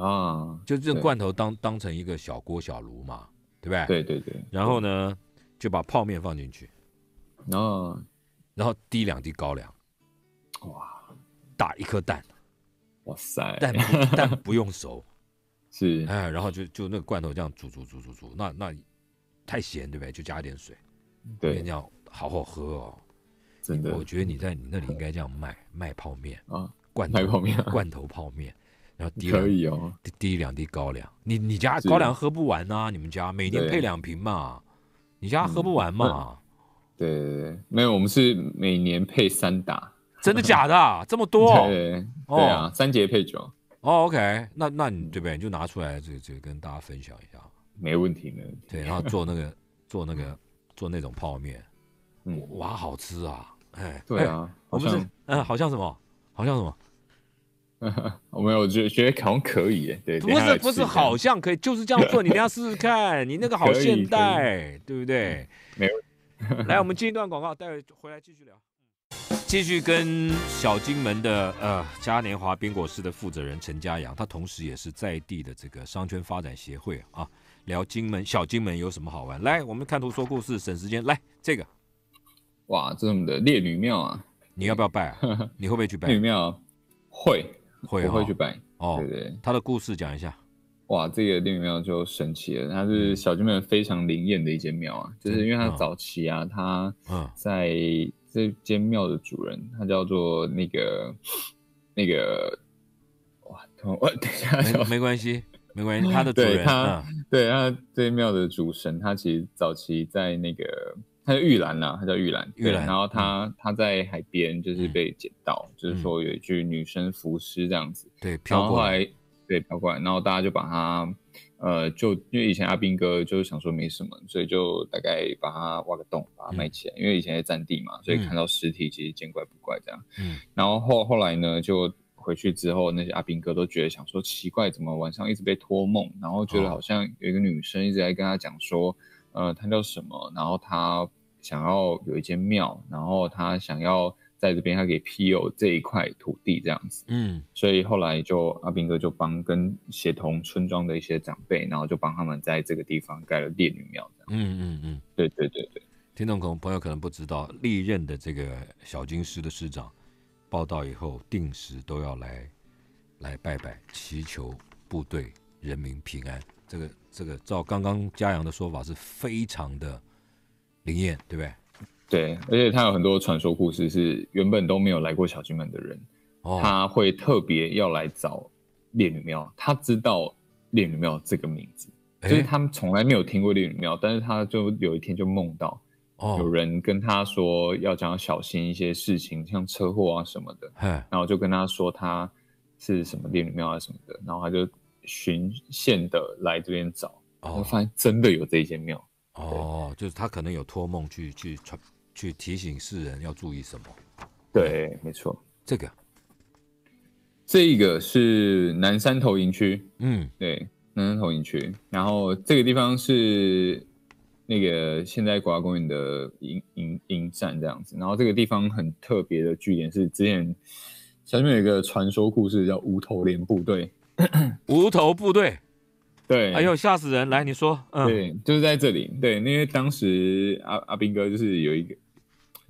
啊，就这罐头当当成一个小锅小炉嘛，对不对？对对对。然后呢，就把泡面放进去，啊，然后滴两滴高粱，哇，打一颗蛋，哇塞，蛋蛋不用熟，是哎，然后就就那个罐头这样煮煮煮煮煮，那那太咸对不对？就加点水。对，定要好好喝哦！真的，我觉得你在你那里应该这样卖卖泡面啊，罐头泡面，罐头泡面，然后滴可以哦，滴滴两滴高粱。你你家高粱喝不完呐？你们家每年配两瓶嘛？你家喝不完嘛？对对，没有，我们是每年配三打。真的假的？这么多？对对对，哦，三节配酒。哦，OK，那那你这边就拿出来，这这跟大家分享一下，没问题没问题。对，然后做那个做那个。做那种泡面，哇，好吃啊！哎，对啊，我们是嗯，好像什么，好像什么，我没有觉觉得好像可以哎，对，不是不是，好像可以，就是这样做，你等下试试 看，你那个好现代，对不对？没有，来，我们进一段广告，待会回来继续聊，继续跟小金门的呃嘉年华冰果室的负责人陈家阳，他同时也是在地的这个商圈发展协会啊。聊金门，小金门有什么好玩？来，我们看图说故事，省时间。来，这个，哇，这是我们的烈女庙啊！你要不要拜？啊？你会不会去拜？烈女庙，会会，我会去拜。哦，对对，他的故事讲一下。哇，这个烈女庙就神奇了，它是小金门非常灵验的一间庙啊，就是因为它早期啊，它嗯，在这间庙的主人，他叫做那个那个，哇，我等一下，没关系。没关系，他的对他对他这庙的主神，他其实早期在那个，他叫玉兰呐，他叫玉兰，玉兰。然后他他在海边就是被捡到，就是说有一具女生浮尸这样子。对，然后后来对飘过来，然后大家就把它呃，就因为以前阿斌哥就是想说没什么，所以就大概把它挖个洞把它埋起来，因为以前在占地嘛，所以看到尸体其实见怪不怪这样。嗯，然后后后来呢就。回去之后，那些阿兵哥都觉得想说奇怪，怎么晚上一直被托梦，然后觉得好像有一个女生一直在跟他讲说，呃，她叫什么，然后她想要有一间庙，然后她想要在这边，她给庇佑这一块土地这样子。嗯，所以后来就阿兵哥就帮跟协同村庄的一些长辈，然后就帮他们在这个地方盖了烈女庙。嗯嗯嗯，对对对对，听众朋朋友可能不知道，历任的这个小金师的师长。报道以后，定时都要来来拜拜，祈求部队人民平安。这个这个，照刚刚嘉阳的说法，是非常的灵验，对不对？对，而且他有很多传说故事，是原本都没有来过小金门的人，他会特别要来找烈女庙，他知道烈女庙这个名字，就是他们从来没有听过烈女庙，但是他就有一天就梦到。有人跟他说要讲小心一些事情，像车祸啊什么的。然后就跟他说他是什么地里庙啊什么的，然后他就循线的来这边找，然发现真的有这一间庙。哦，就是他可能有托梦去去传去提醒世人要注意什么？对，没错，这个这一个是南山投影区。嗯，对，南山投影区，然后这个地方是。那个现在国家公园的营营营站这样子，然后这个地方很特别的据点是之前前面有一个传说故事叫无头连部队，无头部队，对，哎呦吓死人，来你说，嗯，对，就是在这里，对，因为当时阿阿斌哥就是有一个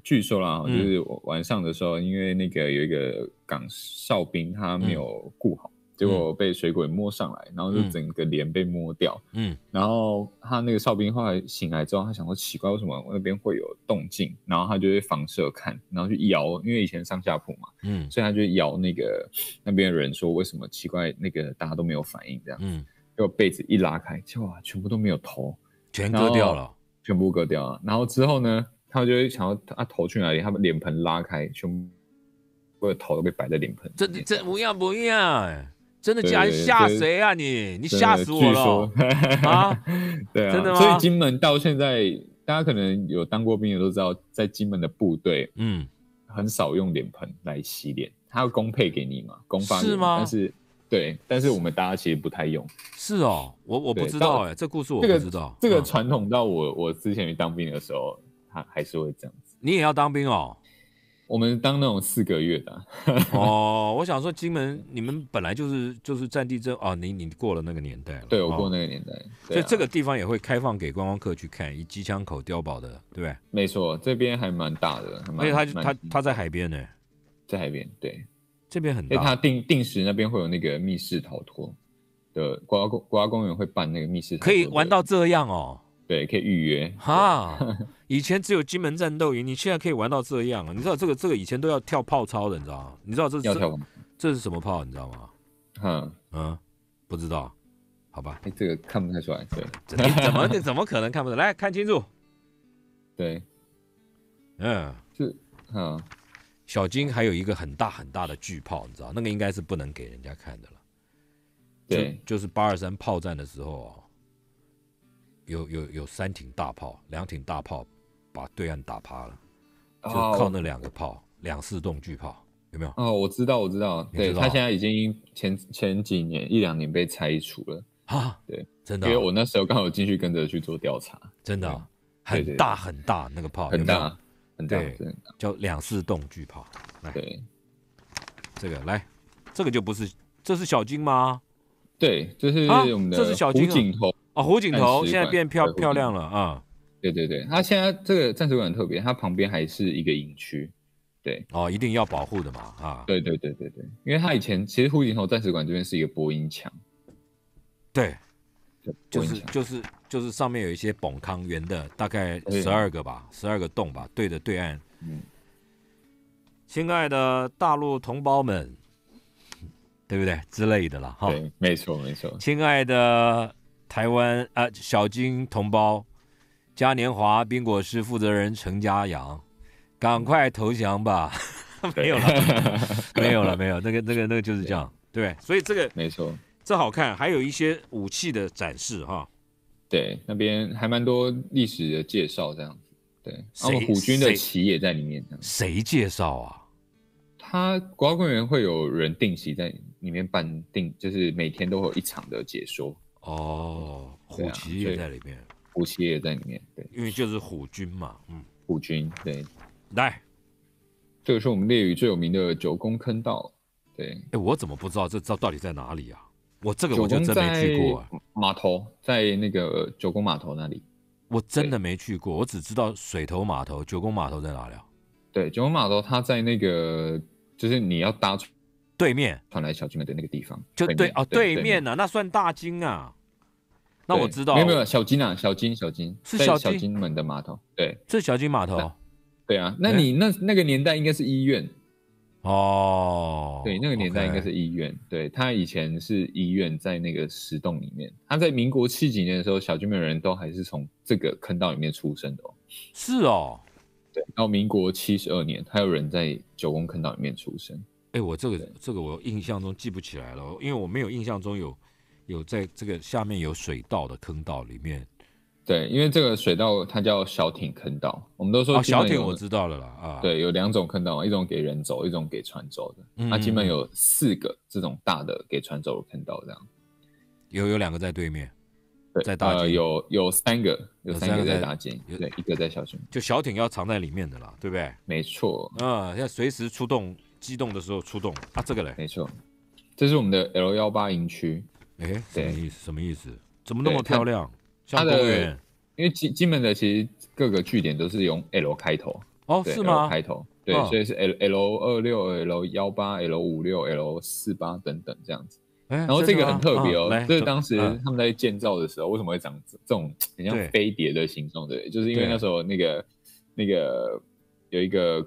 据说啦，就是晚上的时候，因为那个有一个岗哨兵他没有顾好。结果被水鬼摸上来，然后就整个脸被摸掉。嗯，然后他那个哨兵后来醒来之后，他想说奇怪，为什么我那边会有动静？然后他就会反射看，然后就摇，因为以前上下铺嘛，嗯，所以他就摇那个那边的人说为什么奇怪？那个大家都没有反应这样。嗯，结果被子一拉开，结果全部都没有头，全割掉了，全部割掉了。然后之后呢，他就想，要啊头去哪里？他把脸盆拉开，全部，我的头都被摆在脸盆。这这不要不要哎。真的假的？吓谁啊你！你吓死我了！对啊，真的吗？所以金门到现在，大家可能有当过兵的都知道，在金门的部队，嗯，很少用脸盆来洗脸，他要公配给你嘛，公发是吗？但是对，但是我们大家其实不太用。是哦，我我不知道哎，这故事我这个知道，这个传统到我我之前去当兵的时候，他还是会这样子。你也要当兵哦？我们当那种四个月的 哦，我想说金门你们本来就是就是战地证哦，你你过了那个年代了，对我过那个年代，所以这个地方也会开放给观光客去看，以机枪口碉堡的，对吧？没错，这边还蛮大的，而且它它它在海边呢，在海边，对，这边很，因它定定时那边会有那个密室逃脱的国家国家公园会办那个密室，可以玩到这样哦。对，可以预约哈，以前只有金门战斗营，你现在可以玩到这样啊！你知道这个这个以前都要跳炮操的，你知道吗？你知道这是这是什么炮，你知道吗？嗯嗯，不知道，好吧？这个看不太出来。对，怎么怎么可能看不出来看清楚，对，嗯，是嗯，小金还有一个很大很大的巨炮，你知道，那个应该是不能给人家看的了。对，就是八二三炮战的时候哦。有有有三挺大炮，两挺大炮，把对岸打趴了，就靠那两个炮，两四洞巨炮，有没有？哦，我知道，我知道，对他现在已经前前几年一两年被拆除了啊，对，真的，因为我那时候刚好进去跟着去做调查，真的很大很大那个炮，很大很大，叫两四动巨炮，来，这个来，这个就不是，这是小金吗？对，这是我们的，这是小金。啊，胡锦涛现在变漂漂亮了啊！对对对，它现在这个大时馆很特别，它旁边还是一个营区，对。哦，一定要保护的嘛，哈。对对对对对，因为它以前其实胡锦涛大时馆这边是一个播音墙，对，就是就是就是上面有一些崩坑圆的，大概十二个吧，十二个洞吧，对着对岸。嗯，亲爱的大陆同胞们，对不对之类的了哈？对，没错没错，亲爱的。台湾啊，小金同胞，嘉年华冰果师负责人陈家阳，赶快投降吧！没有了，没有了，没有那个那个那个就是这样。对，所以这个没错，这好看，还有一些武器的展示哈。对，那边还蛮多历史的介绍，这样子。对，我们虎军的旗也在里面。谁介绍啊？他国家公园会有人定期在里面办定，就是每天都会一场的解说。哦，虎旗也在里面，虎旗也在里面，对，因为就是虎军嘛，嗯，虎军对。来，这个是我们列屿最有名的九宫坑道，对。哎，我怎么不知道这这到底在哪里啊？我这个我就真没去过。码头在那个九宫码头那里，我真的没去过，我只知道水头码头、九宫码头在哪里。啊？对，九宫码头它在那个，就是你要搭对面传来小金门的那个地方，就对哦，对面啊，那算大金啊。那我知道，没有没有小金啊，小金小金是小金门的码头，对，是小金码头，对啊，那你那那个年代应该是医院哦，对，那个年代应该是医院，对他以前是医院，在那个石洞里面，他在民国七几年的时候，小金门人都还是从这个坑道里面出生的，哦，是哦，对，到民国七十二年还有人在九宫坑道里面出生，哎，我这个这个我印象中记不起来了，因为我没有印象中有。有在这个下面有水道的坑道里面，对，因为这个水道它叫小艇坑道，我们都说小艇，我知道了啦啊。对，有两种坑道，一种给人走，一种给船走的。嗯，那基本有四个这种大的给船走的坑道，这样有有两个在对面，对，在大呃，有有三个，有三个在打井，对，一个在小艇，就小艇要藏在里面的啦，对不对？没错，嗯，要随时出动，机动的时候出动啊，这个嘞，没错，这是我们的 L 幺八营区。哎，什么意思？什么意思？怎么那么漂亮？它的，因为金金门的其实各个据点都是用 L 开头，哦，是吗？开头，对，所以是 L L 二六 L 幺八 L 五六 L 四八等等这样子。然后这个很特别哦，这当时他们在建造的时候为什么会长这种很像飞碟的形状，对，就是因为那时候那个那个有一个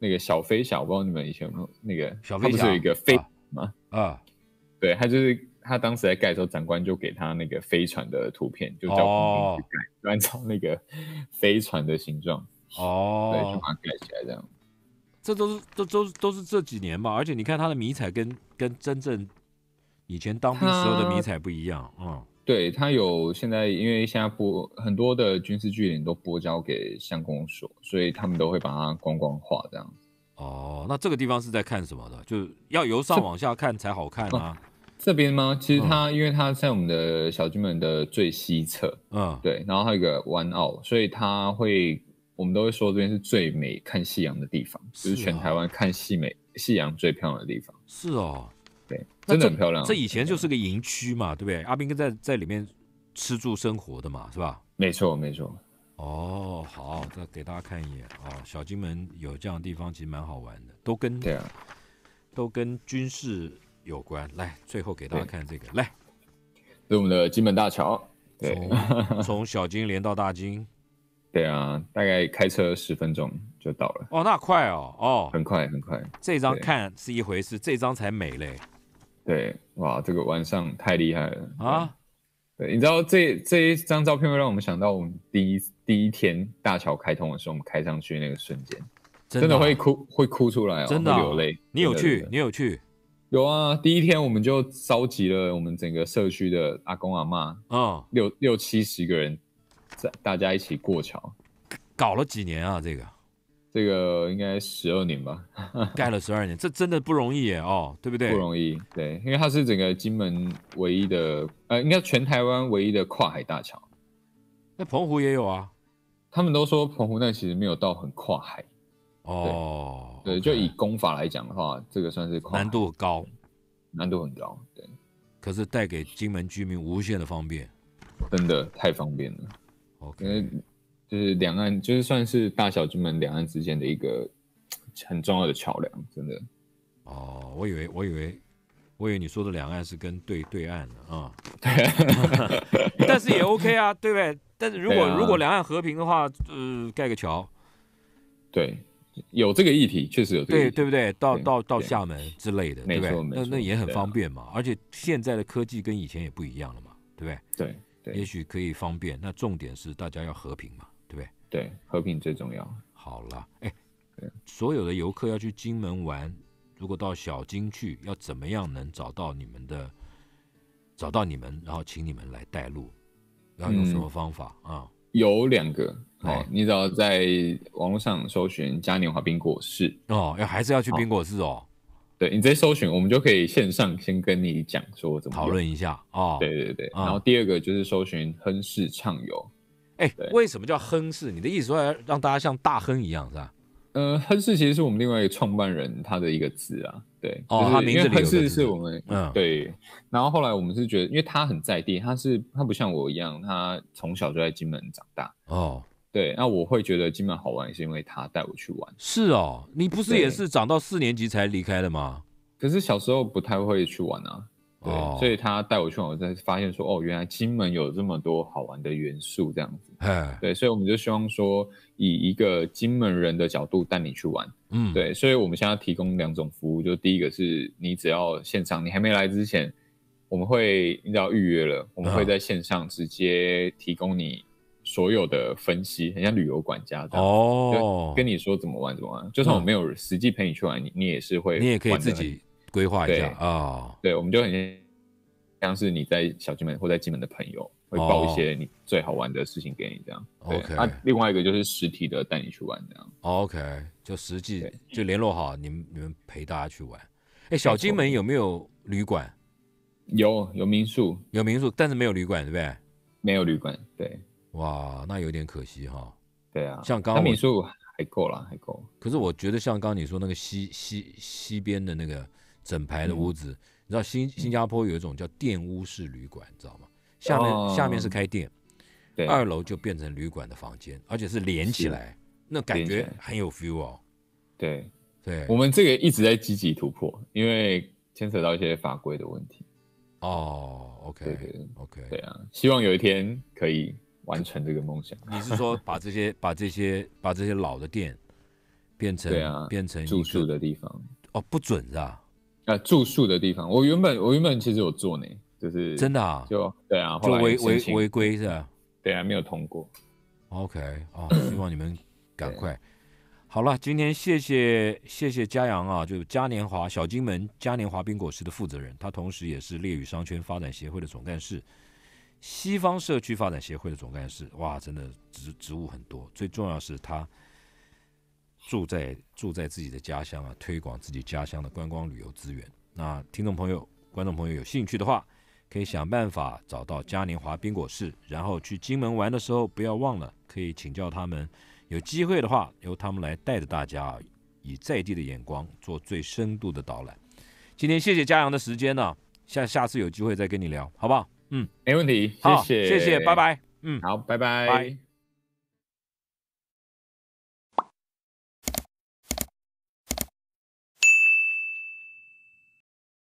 那个小飞侠，我不知道你们以前有没有那个小飞侠，不是有一个飞吗？啊，对，他就是。他当时在盖的时候，长官就给他那个飞船的图片，就教他去改，按照那个飞船的形状哦，对，就把它盖起来这样。这都是都都都是这几年嘛，而且你看他的迷彩跟跟真正以前当兵时候的迷彩不一样啊。对，他有现在因为现在播很多的军事剧，都播交给相公所，所以他们都会把它光光化这样。哦，那这个地方是在看什么的？就要由上往下看才好看啊。这边吗？其实它因为它在我们的小金门的最西侧，嗯，对，然后还有一个弯澳，所以它会我们都会说这边是最美看夕阳的地方，就是全台湾看夕美夕阳最漂亮的地方。是哦，对，真的很漂亮。这以前就是个营区嘛，对不对？阿斌哥在在里面吃住生活的嘛，是吧？没错，没错。哦，好，再给大家看一眼啊，小金门有这样的地方其实蛮好玩的，都跟对啊，都跟军事。有关来，最后给大家看这个来，是我们的金门大桥，对，从小金连到大金，对啊，大概开车十分钟就到了，哦，那快哦，哦，很快很快，这张看是一回事，这张才美嘞，对，哇，这个晚上太厉害了啊，对，你知道这这一张照片会让我们想到我们第一第一天大桥开通的时候，我们开上去那个瞬间，真的会哭会哭出来哦，会流泪，你有去，你有去。有啊，第一天我们就召集了我们整个社区的阿公阿妈啊，六六七十个人，在大家一起过桥，搞了几年啊？这个，这个应该十二年吧，盖了十二年，这真的不容易耶哦，对不对？不容易，对，因为它是整个金门唯一的，呃，应该全台湾唯一的跨海大桥。那澎湖也有啊，他们都说澎湖那其实没有到很跨海哦。对，就以功法来讲的话，这个算是难度高，难度很高。对，可是带给金门居民无限的方便，真的太方便了。哦，可能就是两岸，就是算是大小金门两岸之间的一个很重要的桥梁，真的。哦，我以为，我以为，我以为你说的两岸是跟对对岸的啊。对，但是也 OK 啊，对不对？但是如果如果两岸和平的话，呃，盖个桥，对。有这个议题，确实有对对不对？到到到厦门之类的，对不对？那那也很方便嘛。而且现在的科技跟以前也不一样了嘛，对不对？对对，也许可以方便。那重点是大家要和平嘛，对不对？对，和平最重要。好了，哎，所有的游客要去金门玩，如果到小金去，要怎么样能找到你们的？找到你们，然后请你们来带路，要用什么方法啊？有两个哦，你只要在网络上搜寻嘉年华冰果室哦，要还是要去冰果室哦？对，你直接搜寻，我们就可以线上先跟你讲说怎么讨论一下哦。对对对，然后第二个就是搜寻亨氏畅游，哎，为什么叫亨氏？你的意思说让大家像大亨一样是吧？呃，亨氏其实是我们另外一个创办人他的一个字啊。对，哦，他名字是是我们对，然后后来我们是觉得，因为他很在地，他是他不像我一样，他从小就在金门长大哦，对，那我会觉得金门好玩，也是因为他带我去玩。是哦，你不是也是长到四年级才离开的吗？可是小时候不太会去玩啊。对，所以他带我去玩，我才发现说，哦，原来金门有这么多好玩的元素，这样子。对，所以我们就希望说，以一个金门人的角度带你去玩。嗯，对，所以我们现在提供两种服务，就第一个是你只要线上，你还没来之前，我们会你只要预约了，我们会在线上直接提供你所有的分析，很像旅游管家这样。哦，跟你说怎么玩，怎么玩。就算我没有实际陪你去玩，你你也是会，你也可以自己。规划一下啊，对，我们就很像是你在小金门或在金门的朋友会报一些你最好玩的事情给你这样。OK，那另外一个就是实体的带你去玩这样。OK，就实际就联络好你们，你们陪大家去玩。哎，小金门有没有旅馆？有有民宿有民宿，但是没有旅馆对不对？没有旅馆，对。哇，那有点可惜哈。对啊，像刚刚民宿还够了，还够。可是我觉得像刚刚你说那个西西西边的那个。整排的屋子，你知道新新加坡有一种叫店屋式旅馆，你知道吗？下面下面是开店，对，二楼就变成旅馆的房间，而且是连起来，那感觉很有 feel 哦。对对，我们这个一直在积极突破，因为牵扯到一些法规的问题。哦，OK，o k 对啊，希望有一天可以完成这个梦想。你是说把这些 把这些把这些老的店变成啊变成住宿的地方？哦，不准是吧？啊，住宿的地方，我原本我原本其实有做呢，就是真的啊，就对啊，就违违违规是吧？对啊，没有通过。OK 啊，希望你们赶快。好了，今天谢谢谢谢嘉阳啊，就是嘉年华小金门嘉年华冰果室的负责人，他同时也是猎屿商圈发展协会的总干事，西方社区发展协会的总干事。哇，真的职职务很多，最重要是他。住在住在自己的家乡啊，推广自己家乡的观光旅游资源。那听众朋友、观众朋友有兴趣的话，可以想办法找到嘉年华宾果室，然后去金门玩的时候不要忘了，可以请教他们。有机会的话，由他们来带着大家啊，以在地的眼光做最深度的导览。今天谢谢嘉阳的时间呢，下下次有机会再跟你聊，好不好？嗯，没问题。谢谢，谢谢，拜拜。嗯，好，拜拜。拜。